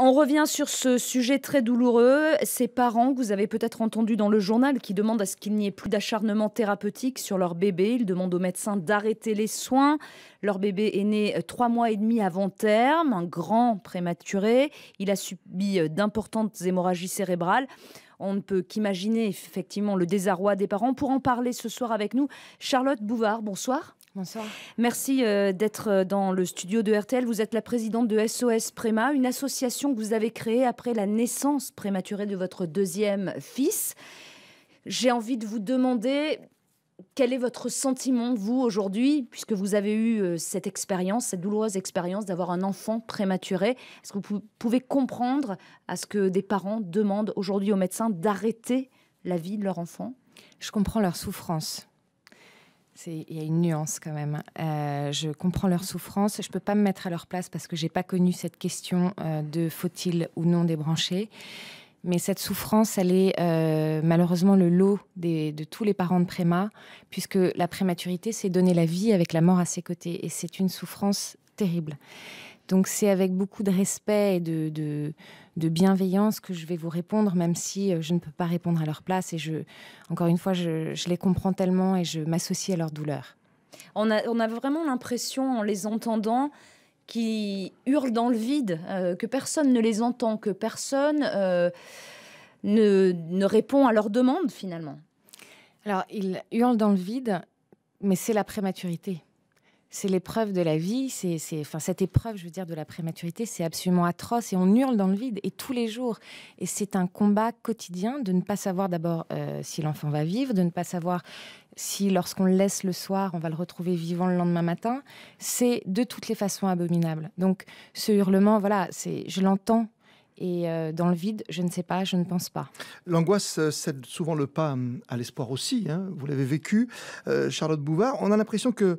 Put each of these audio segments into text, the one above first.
On revient sur ce sujet très douloureux. Ces parents que vous avez peut-être entendu dans le journal qui demandent à ce qu'il n'y ait plus d'acharnement thérapeutique sur leur bébé. Ils demandent aux médecins d'arrêter les soins. Leur bébé est né euh, trois mois et demi avant terme, un grand prématuré. Il a subi euh, d'importantes hémorragies cérébrales. On ne peut qu'imaginer effectivement le désarroi des parents. Pour en parler ce soir avec nous, Charlotte Bouvard, bonsoir. Merci euh, d'être euh, dans le studio de RTL. Vous êtes la présidente de SOS Préma, une association que vous avez créée après la naissance prématurée de votre deuxième fils. J'ai envie de vous demander quel est votre sentiment, vous, aujourd'hui, puisque vous avez eu euh, cette expérience, cette douloureuse expérience d'avoir un enfant prématuré Est-ce que vous pouvez comprendre à ce que des parents demandent aujourd'hui aux médecins d'arrêter la vie de leur enfant Je comprends leur souffrance il y a une nuance quand même. Hein. Euh, je comprends leur souffrance. Je ne peux pas me mettre à leur place parce que je n'ai pas connu cette question euh, de faut-il ou non débrancher. Mais cette souffrance, elle est euh, malheureusement le lot de tous les parents de préma, puisque la prématurité, c'est donner la vie avec la mort à ses côtés. Et c'est une souffrance terrible. Donc c'est avec beaucoup de respect et de, bienveillance que je vais vous répondre, même si euh, je ne peux pas répondre à leur place. Et je, encore une fois, je, les comprends tellement et je m'associe à leur douleur. On a, on a vraiment l'impression, en les entendant, qui hurlent dans le vide, euh, que personne ne les entend, que personne euh, ne, ne répond à leurs demandes finalement. Alors, ils hurlent dans le vide, mais c'est la prématurité. C'est l'épreuve de la vie, c'est, enfin, cette épreuve, je veux dire, de la prématurité, c'est absolument atroce et on hurle dans le vide et tous les jours. Et c'est un combat quotidien de ne pas savoir d'abord euh, si l'enfant va vivre, de ne pas savoir si lorsqu'on le laisse le soir, on va le retrouver vivant le lendemain matin. C'est de toutes les façons abominable. Donc ce hurlement, voilà, c'est, je l'entends et euh, dans le vide, je ne sais pas, je ne pense pas. L'angoisse euh, cède souvent le pas hum, à l'espoir aussi. Hein. Vous l'avez vécu, Charlotte Bouvard. On a l'impression que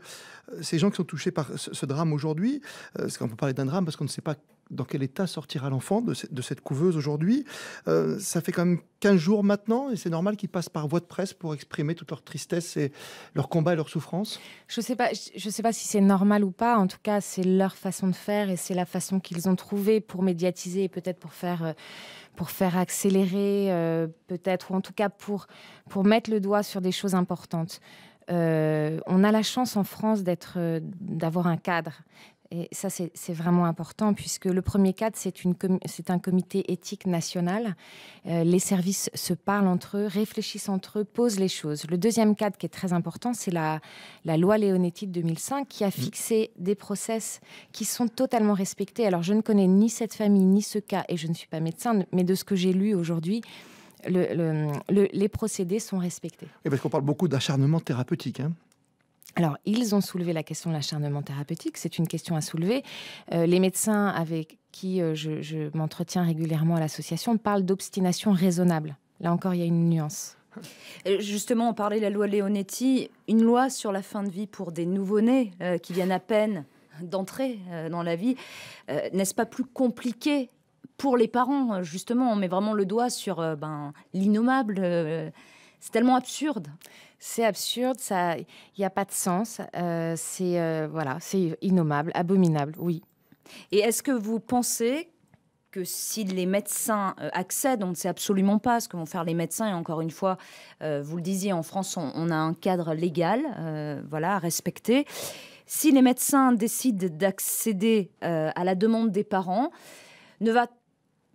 ces gens qui sont touchés par ce, drame aujourd'hui, euh, parce qu'on peut parler d'un drame parce qu'on ne sait pas dans quel état sortira l'enfant de, cette couveuse aujourd'hui. Euh, ça fait quand même 15 jours maintenant et c'est normal qu'ils passent par voie de presse pour exprimer toute leur tristesse et leur combat et leur souffrance. Je ne sais, pas, je sais pas si c'est normal ou pas. En tout cas, c'est leur façon de faire et c'est la façon qu'ils ont trouvée pour médiatiser et peut-être pour faire, euh, pour faire accélérer, euh, peut-être, ou en tout cas pour, pour mettre le doigt sur des choses importantes. Euh, on a la chance en France euh, d'avoir un cadre. Et ça, c'est vraiment important, puisque le premier cadre, c'est un comité éthique national. Euh, les services se parlent entre eux, réfléchissent entre eux, posent les choses. Le deuxième cadre qui est très important, c'est la, loi Léonetti de 2005, qui a mm. fixé des process qui sont totalement respectés. Alors, je ne connais ni cette famille, ni ce cas, et je ne suis pas médecin, mais de ce que j'ai lu aujourd'hui, les procédés sont respectés. Et parce qu'on parle beaucoup d'acharnement thérapeutique. Hein. alors, ils ont soulevé la question de l'acharnement thérapeutique, c'est une question à soulever. Euh, les médecins avec qui euh, je, m'entretiens régulièrement à l'association parlent d'obstination raisonnable. Là encore, il y a une nuance. Euh, justement, on parlait de la loi Leonetti, une loi sur la fin de vie pour des nouveau-nés qui viennent à peine d'entrer dans la vie. N'est-ce pas plus compliqué pour les parents, euh, justement, on met vraiment le doigt sur euh, ben, l'innommable. Euh, c'est tellement absurde. C'est absurde, ça, il n'y a pas de sens. c'est voilà, c'est innommable, abominable, oui. Et est-ce que vous pensez que si les médecins accèdent, on ne sait absolument pas ce que vont faire les médecins. Et encore une fois, vous le disiez, en France, on, a un cadre légal, voilà, à respecter. Si les médecins décident d'accéder à la demande des parents, ne va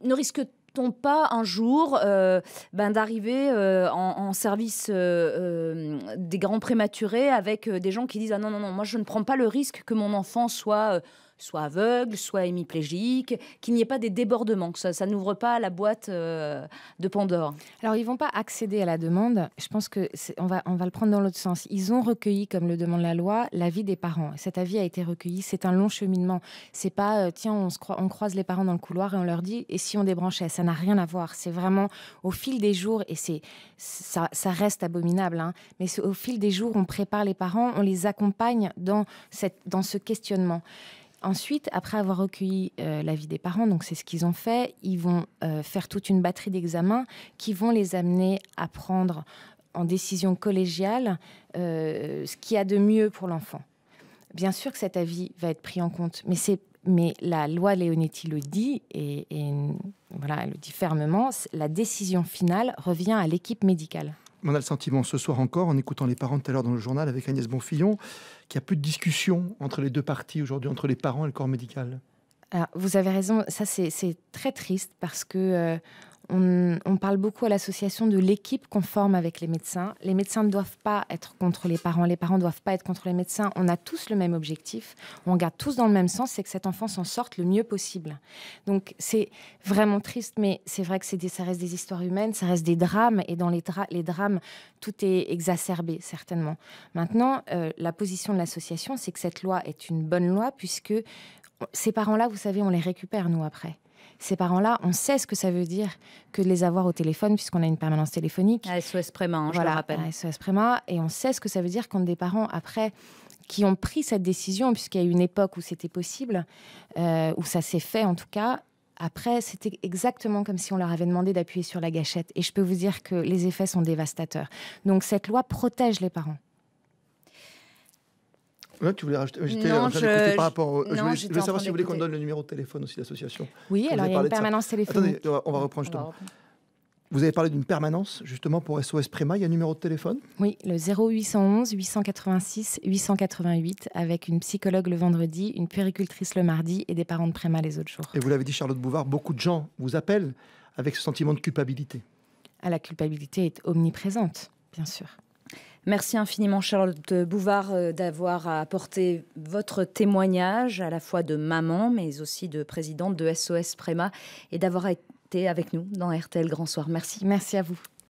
ne risque-t-on pas un jour euh, ben, d'arriver euh, en, service euh, des grands prématurés avec des gens qui disent ah non non non moi je ne prends pas le risque que mon enfant soit soit aveugle, soit hémiplégique, qu'il n'y ait pas des débordements, que ça, n'ouvre pas la boîte euh, de Pandore. Alors ils vont pas accéder à la demande. Je pense que on va on va le prendre dans l'autre sens. Ils ont recueilli, comme le demande la loi, l'avis des parents. Cet avis a été recueilli. C'est un long cheminement. C'est pas euh, tiens on se croise, les parents dans le couloir et on leur dit et si on débranchait. Ça n'a rien à voir. C'est vraiment au fil des jours et c'est ça, reste abominable. Hein, mais au fil des jours on prépare les parents, on les accompagne dans cette dans ce questionnement. Ensuite, après avoir recueilli euh, l'avis des parents, donc c'est ce qu'ils ont fait, ils vont euh, faire toute une batterie d'examens qui vont les amener à prendre en décision collégiale euh, ce qu'il y a de mieux pour l'enfant. Bien sûr que cet avis va être pris en compte, mais c'est mais la loi Leonetti le dit, et, et voilà, elle le dit fermement, la décision finale revient à l'équipe médicale on a le sentiment ce soir encore, en écoutant les parents tout à l'heure dans le journal avec Agnès Bonfillon, qu'il n'y a plus de discussion entre les deux parties aujourd'hui, entre les parents et le corps médical. Alors, ah, vous avez raison, ça c'est très triste parce que euh, on, parle beaucoup à l'association de l'équipe qu'on forme avec les médecins. Les médecins ne doivent pas être contre les parents, les parents ne doivent pas être contre les médecins. On a tous le même objectif, on regarde tous dans le même sens, c'est que cet enfant s'en sorte le mieux possible. Donc c'est vraiment triste, mais c'est vrai que des, ça reste des histoires humaines, ça reste des drames, et dans les, drames, tout est exacerbé, certainement. Maintenant, euh, la position de l'association, c'est que cette loi est une bonne loi, puisque oh, ces parents-là, vous savez, on les récupère, nous, après ces parents-là, on sait ce que ça veut dire que de les avoir au téléphone, puisqu'on a une permanence téléphonique. À SOS Préma, hein, je rappelle. À SOS Préma, et on sait ce que ça veut dire quand des parents, après, qui ont pris cette décision, puisqu'il y a eu une époque où c'était possible, euh, où ça s'est fait en tout cas, après, c'était exactement comme si on leur avait demandé d'appuyer sur la gâchette. Et je peux vous dire que les effets sont dévastateurs. Donc cette loi protège les parents. Oui, tu voulais rajouter je, rapport je voulais, savoir si vous voulez qu'on donne le numéro de téléphone aussi de l'association. Oui, alors il y a une permanence téléphonique. Attendez, on va reprendre justement. vous avez parlé d'une permanence justement pour SOS Préma. Il y a un numéro de téléphone Oui, le 0811 886 888 avec une psychologue le vendredi, une puéricultrice le mardi et des parents de Préma les autres jours. Et vous l'avez dit, Charlotte Bouvard, beaucoup de gens vous appellent avec ce sentiment de culpabilité. Ah, la culpabilité est omniprésente, bien sûr. Merci infiniment Charlotte Bouvard euh, d'avoir apporté votre témoignage à la fois de maman mais aussi de présidente de SOS Préma et d'avoir été avec nous dans RTL Grand Soir. Merci. Merci à vous.